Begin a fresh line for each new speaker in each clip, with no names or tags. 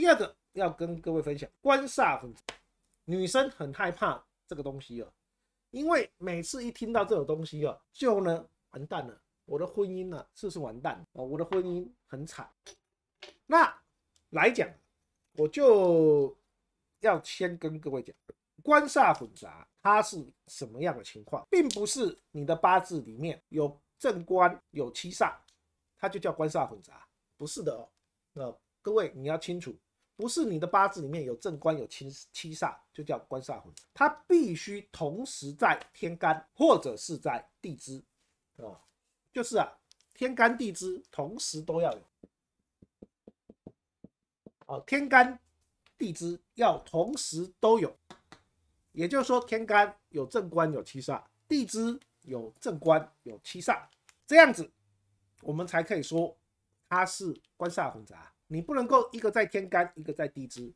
第二个要跟各位分享，官煞混杂，女生很害怕这个东西哦，因为每次一听到这种东西哦，就呢完蛋了，我的婚姻呢这是完蛋哦，我的婚姻很惨。那来讲，我就要先跟各位讲，官煞混杂它是什么样的情况，并不是你的八字里面有正官有七煞，它就叫官煞混杂，不是的哦。那各位你要清楚。不是你的八字里面有正官有七七煞，就叫官煞混。它必须同时在天干或者是在地支啊，就是啊，天干地支同时都要有。哦，天干地支要同时都有，也就是说天干有正官有七煞，地支有正官有七煞，这样子我们才可以说它是官煞混杂。你不能够一个在天干，一个在地支，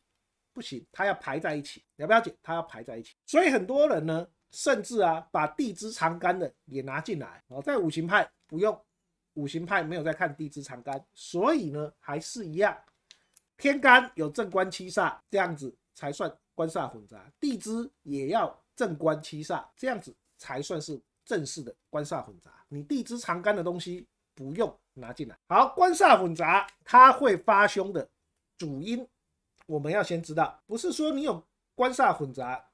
不行，它要排在一起，了不了解？它要排在一起。所以很多人呢，甚至啊，把地支长干的也拿进来。哦，在五行派不用，五行派没有在看地支长干，所以呢，还是一样，天干有正官七煞，这样子才算官煞混杂。地支也要正官七煞，这样子才算是正式的官煞混杂。你地支长干的东西不用。拿进来好，官煞混杂，它会发凶的主因，我们要先知道，不是说你有官煞混杂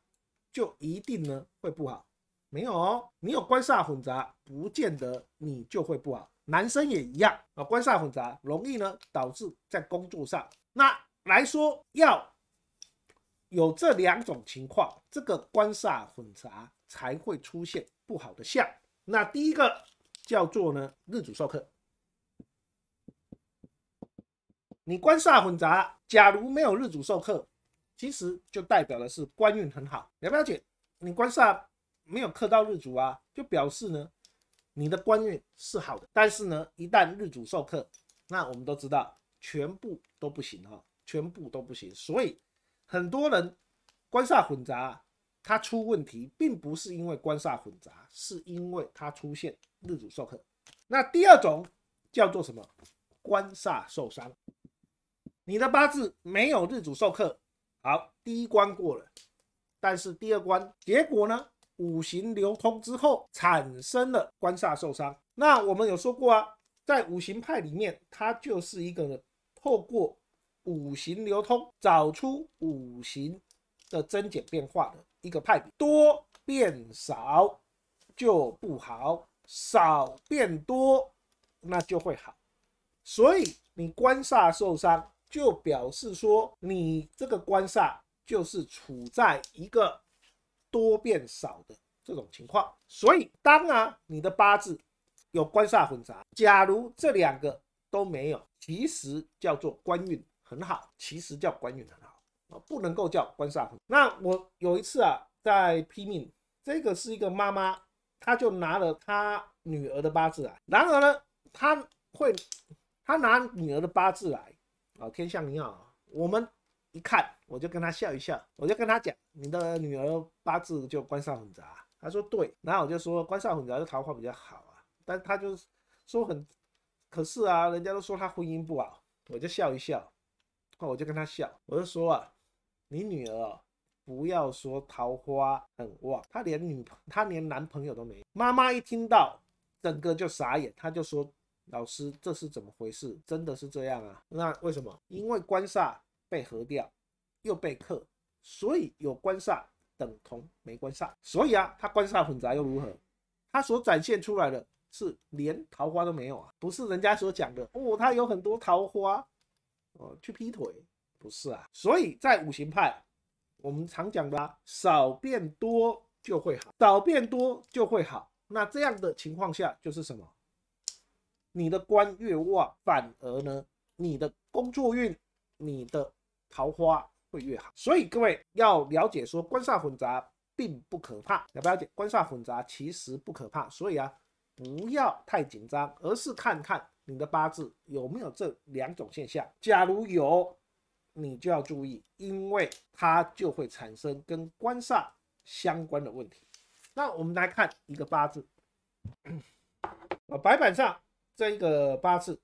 就一定呢会不好，没有哦，你有官煞混杂不见得你就会不好，男生也一样啊，官煞混杂容易呢导致在工作上，那来说要有这两种情况，这个官煞混杂才会出现不好的相，那第一个叫做呢日主受克。你官煞混杂，假如没有日主授课，其实就代表的是官运很好。了不了解？你官煞没有克到日主啊，就表示呢，你的官运是好的。但是呢，一旦日主授课，那我们都知道，全部都不行哈，全部都不行。所以很多人官煞混杂，他出问题，并不是因为官煞混杂，是因为他出现日主授课。那第二种叫做什么？官煞受伤。你的八字没有日主受克，好，第一关过了。但是第二关结果呢？五行流通之后产生了官煞受伤。那我们有说过啊，在五行派里面，它就是一个透过五行流通找出五行的增减变化的一个派别。多变少就不好，少变多那就会好。所以你官煞受伤。就表示说，你这个官煞就是处在一个多变少的这种情况，所以当然你的八字有官煞混杂。假如这两个都没有，其实叫做官运很好，其实叫官运很好，不能够叫官煞混。那我有一次啊，在拼命，这个是一个妈妈，她就拿了她女儿的八字来，然而呢，她会她拿女儿的八字来。啊，天下你好，我们一看我就跟他笑一笑，我就跟他讲，你的女儿八字就官煞很杂。他说对，然后我就说官煞很杂就桃花比较好啊，但他就说很可是啊，人家都说他婚姻不好，我就笑一笑，我就跟他笑，我就说啊，你女儿不要说桃花很旺，她连女她连男朋友都没。妈妈一听到整个就傻眼，她就说。老师，这是怎么回事？真的是这样啊？那为什么？因为官煞被合掉，又被克，所以有官煞等同没官煞，所以啊，他官煞混杂又如何？他所展现出来的是连桃花都没有啊，不是人家所讲的哦，他有很多桃花哦，去劈腿不是啊？所以在五行派，我们常讲的少变多就会好，少变多就会好。那这样的情况下就是什么？你的官越旺，反而呢，你的工作运、你的桃花会越好。所以各位要了解，说官煞混杂并不可怕。要不了解，官煞混杂其实不可怕。所以啊，不要太紧张，而是看看你的八字有没有这两种现象。假如有，你就要注意，因为它就会产生跟官煞相关的问题。那我们来看一个八字，啊，白板上。这一个八字，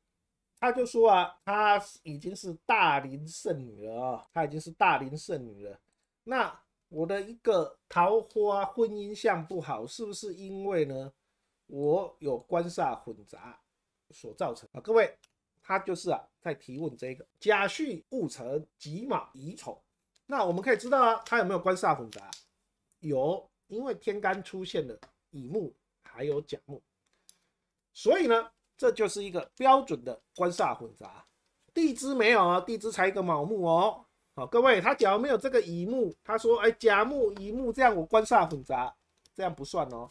他就说啊，他已经是大龄剩女了啊，他已经是大龄剩女了。那我的一个桃花婚姻相不好，是不是因为呢，我有官煞混杂所造成啊？各位，他就是啊，在提问这个甲戌戊辰己卯乙丑，那我们可以知道啊，他有没有官煞混杂？有，因为天干出现了乙木还有甲木，所以呢。这就是一个标准的官煞混杂，地支没有啊，地支才一个卯木哦。好，各位，他假如没有这个乙木，他说哎，甲木、乙木这样我官煞混杂，这样不算哦。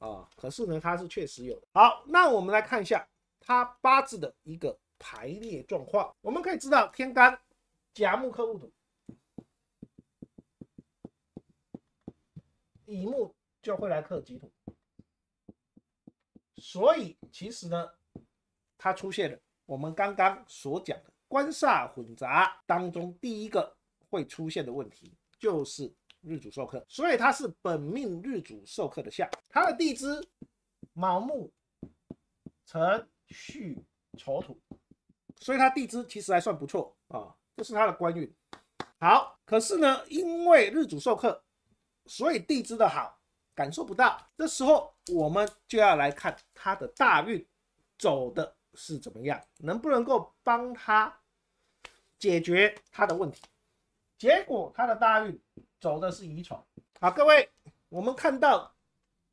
啊，可是呢，他是确实有。好，那我们来看一下他八字的一个排列状况，我们可以知道天干甲木克戊土，乙木就会来克己土，所以其实呢。它出现了我们刚刚所讲的官煞混杂当中第一个会出现的问题，就是日主受克，所以它是本命日主受克的相，它的地支卯木、辰戌丑土，所以它地支其实还算不错啊，这是它的官运。好，可是呢，因为日主受克，所以地支的好感受不到。这时候我们就要来看它的大运走的。是怎么样？能不能够帮他解决他的问题？结果他的大运走的是乙丑。好，各位，我们看到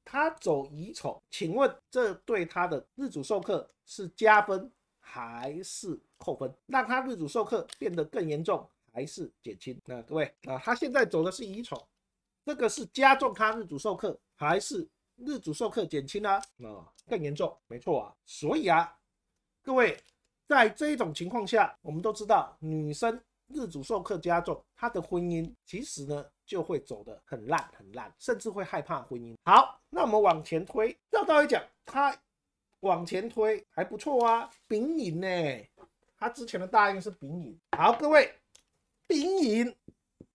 他走乙丑，请问这对他的日主授课是加分还是扣分？让他日主授课变得更严重还是减轻？那各位啊，他现在走的是乙丑，这个是加重他日主授课还是日主授课减轻呢？啊，更严重，没错啊。所以啊。各位，在这一种情况下，我们都知道女生日主受克加重，她的婚姻其实呢就会走得很烂很烂，甚至会害怕婚姻。好，那我们往前推，照道理讲她往前推还不错啊，丙寅呢，她之前的大运是丙寅。好，各位，丙寅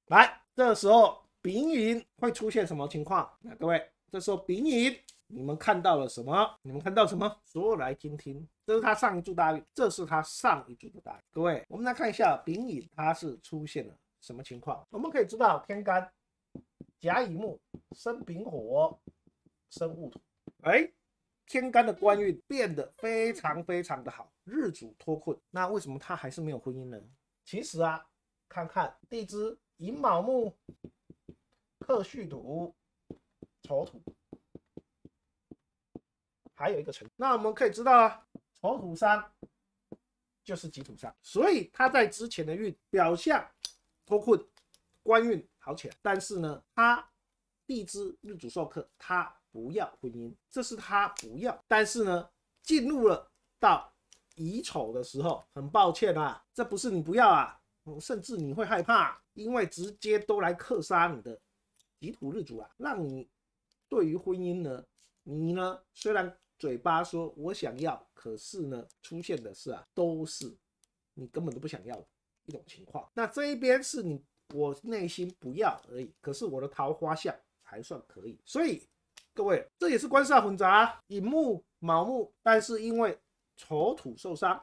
来，这时候丙寅会出现什么情况？那各位，这时候丙寅。你们看到了什么？你们看到什么？说来听听。这是他上一注大运，这是他上一注的大运。各位，我们来看一下丙寅，它是出现了什么情况？我们可以知道天干甲乙木生丙火，生戊土。哎，天干的官运变得非常非常的好，日主脱困。那为什么他还是没有婚姻呢？其实啊，看看地支寅卯木克戌土，丑土。还有一个辰，那我们可以知道啊，丑土伤就是己土伤，所以他在之前的运表象脱困，官运好起来。但是呢，他地支日主受克，他不要婚姻，这是他不要。但是呢，进入了到乙丑的时候，很抱歉啊，这不是你不要啊，甚至你会害怕，因为直接都来克杀你的己土日主啊，让你对于婚姻呢，你呢虽然。嘴巴说“我想要”，可是呢，出现的是啊，都是你根本都不想要的一种情况。那这一边是你我内心不要而已，可是我的桃花相还算可以。所以各位，这也是官煞混杂，乙木卯木，但是因为丑土受伤，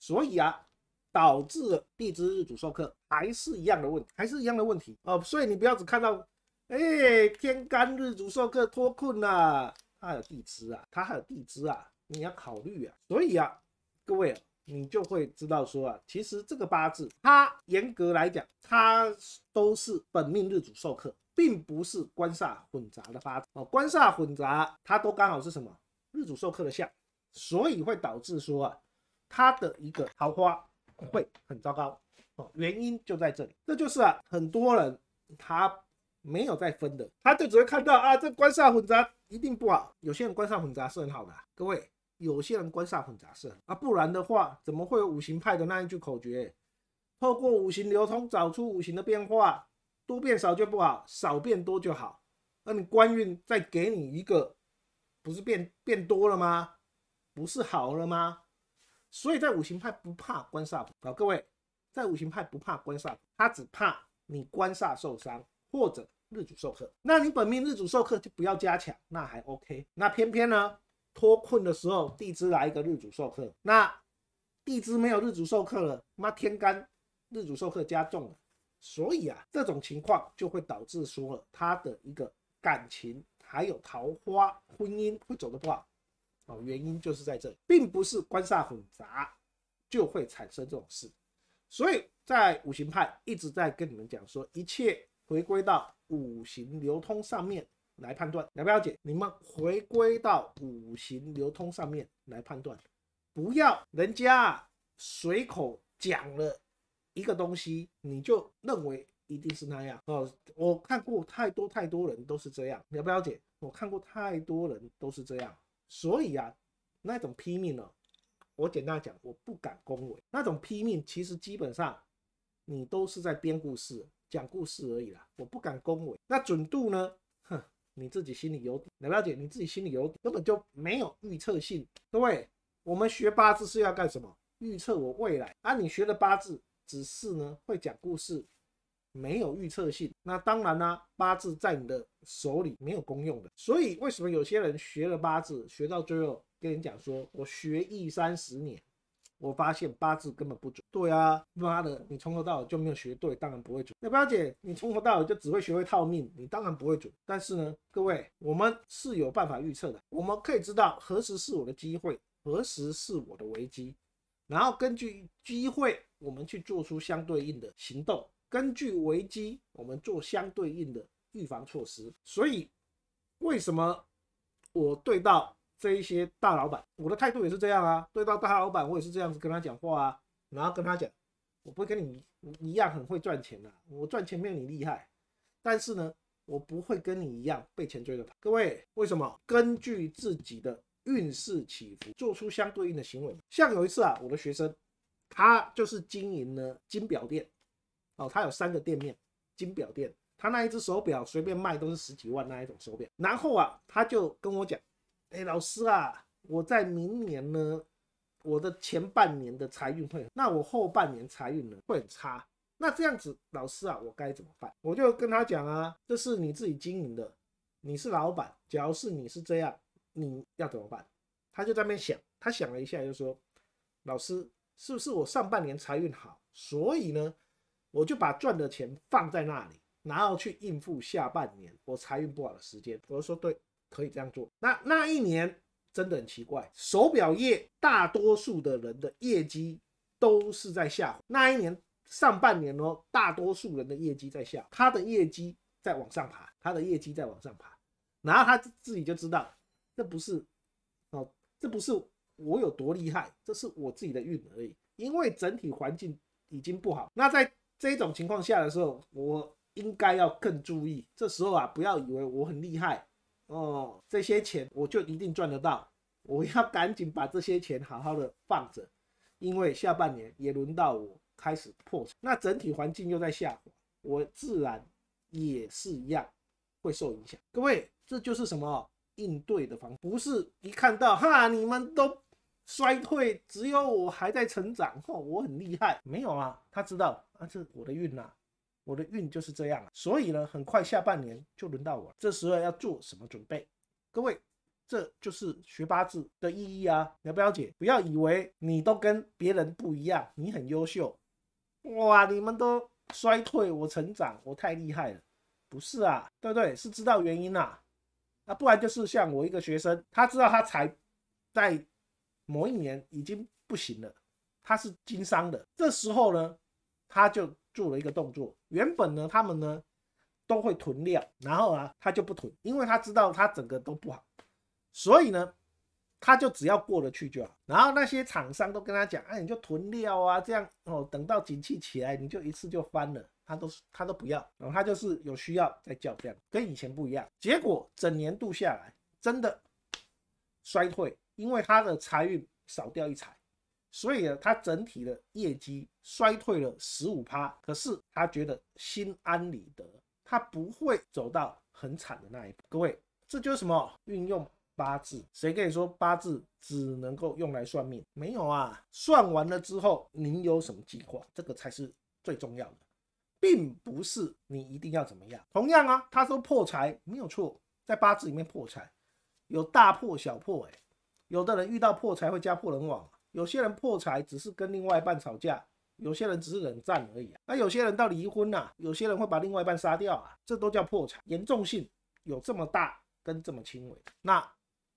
所以啊，导致地支日主受克，还是一样的问题，还是一样的问题哦。所以你不要只看到，哎，天干日主受克脱困了。它有地支啊，它还有地支啊，你要考虑啊。所以啊，各位，你就会知道说啊，其实这个八字，它严格来讲，它都是本命日主受克，并不是官煞混杂的八字哦。官煞混杂，它都刚好是什么日主受克的相，所以会导致说啊，它的一个桃花会很糟糕哦。原因就在这里，这就是啊，很多人他。没有再分的，他就只会看到啊，这官煞混杂一定不好。有些人官煞混杂是很好的，各位，有些人官煞混杂是啊，不然的话怎么会有五行派的那一句口诀？透过五行流通找出五行的变化，多变少就不好，少变多就好。那你官运再给你一个，不是变变多了吗？不是好了吗？所以在五行派不怕官煞啊，各位，在五行派不怕官煞，他只怕你官煞受伤或者。日主受课，那你本命日主受课就不要加强，那还 OK。那偏偏呢，脱困的时候地支来一个日主受课，那地支没有日主受课了，妈天干日主受课加重了，所以啊，这种情况就会导致说了他的一个感情还有桃花婚姻会走的不好。哦，原因就是在这里，并不是官煞混杂就会产生这种事。所以在五行派一直在跟你们讲说一切。回归到五行流通上面来判断，了不了解？你们回归到五行流通上面来判断，不要人家随口讲了一个东西，你就认为一定是那样哦。我看过太多太多人都是这样，了不了解？我看过太多人都是这样，所以啊，那种拼命呢，我简单讲，我不敢恭维。那种拼命，其实基本上你都是在编故事。讲故事而已啦，我不敢恭维。那准度呢？哼，你自己心里有。底，磊了姐，你自己心里有，底，根本就没有预测性。各位，我们学八字是要干什么？预测我未来。啊，你学了八字，只是呢会讲故事，没有预测性。那当然啦，八字在你的手里没有功用的。所以为什么有些人学了八字，学到最后跟你讲说，我学易三十年。我发现八字根本不准。对啊，妈的，你从头到尾就没有学对，当然不会准。那表姐，你从头到尾就只会学会套命，你当然不会准。但是呢，各位，我们是有办法预测的。我们可以知道何时是我的机会，何时是我的危机，然后根据机会，我们去做出相对应的行动；根据危机，我们做相对应的预防措施。所以，为什么我对到？这一些大老板，我的态度也是这样啊。对到大老板，我也是这样子跟他讲话啊。然后跟他讲，我不会跟你一样很会赚钱的，我赚钱没有你厉害。但是呢，我不会跟你一样被钱追着跑。各位，为什么？根据自己的运势起伏，做出相对应的行为。像有一次啊，我的学生，他就是经营呢金表店，哦，他有三个店面金表店，他那一只手表随便卖都是十几万那一种手表。然后啊，他就跟我讲。哎，老师啊，我在明年呢，我的前半年的财运会，那我后半年财运呢会很差。那这样子，老师啊，我该怎么办？我就跟他讲啊，这是你自己经营的，你是老板，假如是你是这样，你要怎么办？他就在那边想，他想了一下，就说：“老师，是不是我上半年财运好，所以呢，我就把赚的钱放在那里，然后去应付下半年我财运不好的时间？”我就说：“对。”可以这样做。那那一年真的很奇怪，手表业大多数的人的业绩都是在下。滑。那一年上半年哦，大多数人的业绩在下，他的业绩在往上爬，他的业绩在往上爬。然后他自己就知道，这不是哦，这不是我有多厉害，这是我自己的运而已。因为整体环境已经不好。那在这种情况下的时候，我应该要更注意。这时候啊，不要以为我很厉害。哦，这些钱我就一定赚得到，我要赶紧把这些钱好好的放着，因为下半年也轮到我开始破产，那整体环境又在下滑，我自然也是一样会受影响。各位，这就是什么应对的方？不是一看到哈，你们都衰退，只有我还在成长，哦，我很厉害，没有啊，他知道啊，这我的运呐。我的运就是这样了，所以呢，很快下半年就轮到我。这时候要做什么准备？各位，这就是学八字的意义啊！了不了解？不要以为你都跟别人不一样，你很优秀，哇！你们都衰退，我成长，我太厉害了，不是啊，对不对？是知道原因啊。那不然就是像我一个学生，他知道他才在某一年已经不行了，他是经商的，这时候呢，他就。做了一个动作，原本呢，他们呢都会囤料，然后啊，他就不囤，因为他知道他整个都不好，所以呢，他就只要过得去就好。然后那些厂商都跟他讲，哎，你就囤料啊，这样哦，等到景气起来，你就一次就翻了，他都他都不要，然后他就是有需要再叫这样，跟以前不一样。结果整年度下来，真的衰退，因为他的财运少掉一财。所以呢，他整体的业绩衰退了十五趴，可是他觉得心安理得，他不会走到很惨的那一步。各位，这就是什么运用八字？谁跟你说八字只能够用来算命？没有啊，算完了之后，您有什么计划，这个才是最重要的，并不是你一定要怎么样。同样啊，他说破财没有错，在八字里面破财有大破小破，哎，有的人遇到破财会家破人亡。有些人破财只是跟另外一半吵架，有些人只是冷战而已啊。那有些人到离婚呐，有些人会把另外一半杀掉啊，这都叫破财，严重性有这么大跟这么轻微。那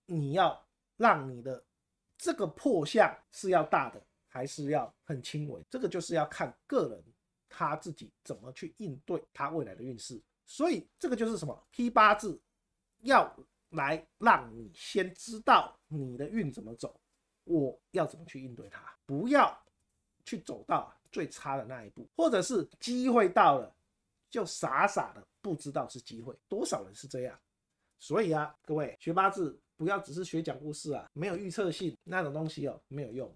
你要让你的这个破相是要大的，还是要很轻微？这个就是要看个人他自己怎么去应对他未来的运势。所以这个就是什么批八字，要来让你先知道你的运怎么走。我要怎么去应对它？不要去走到最差的那一步，或者是机会到了就傻傻的不知道是机会。多少人是这样？所以啊，各位学八字不要只是学讲故事啊，没有预测性那种东西哦，没有用。